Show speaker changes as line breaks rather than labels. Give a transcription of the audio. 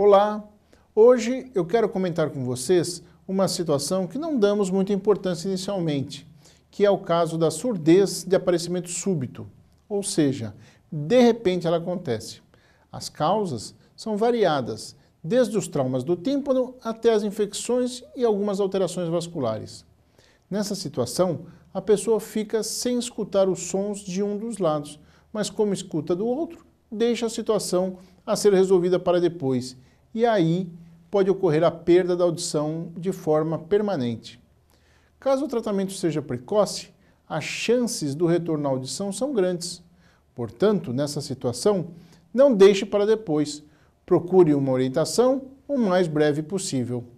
Olá! Hoje eu quero comentar com vocês uma situação que não damos muita importância inicialmente, que é o caso da surdez de aparecimento súbito, ou seja, de repente ela acontece. As causas são variadas, desde os traumas do tímpano até as infecções e algumas alterações vasculares. Nessa situação, a pessoa fica sem escutar os sons de um dos lados, mas como escuta do outro, deixa a situação a ser resolvida para depois e aí pode ocorrer a perda da audição de forma permanente. Caso o tratamento seja precoce, as chances do retorno à audição são grandes. Portanto, nessa situação, não deixe para depois. Procure uma orientação o mais breve possível.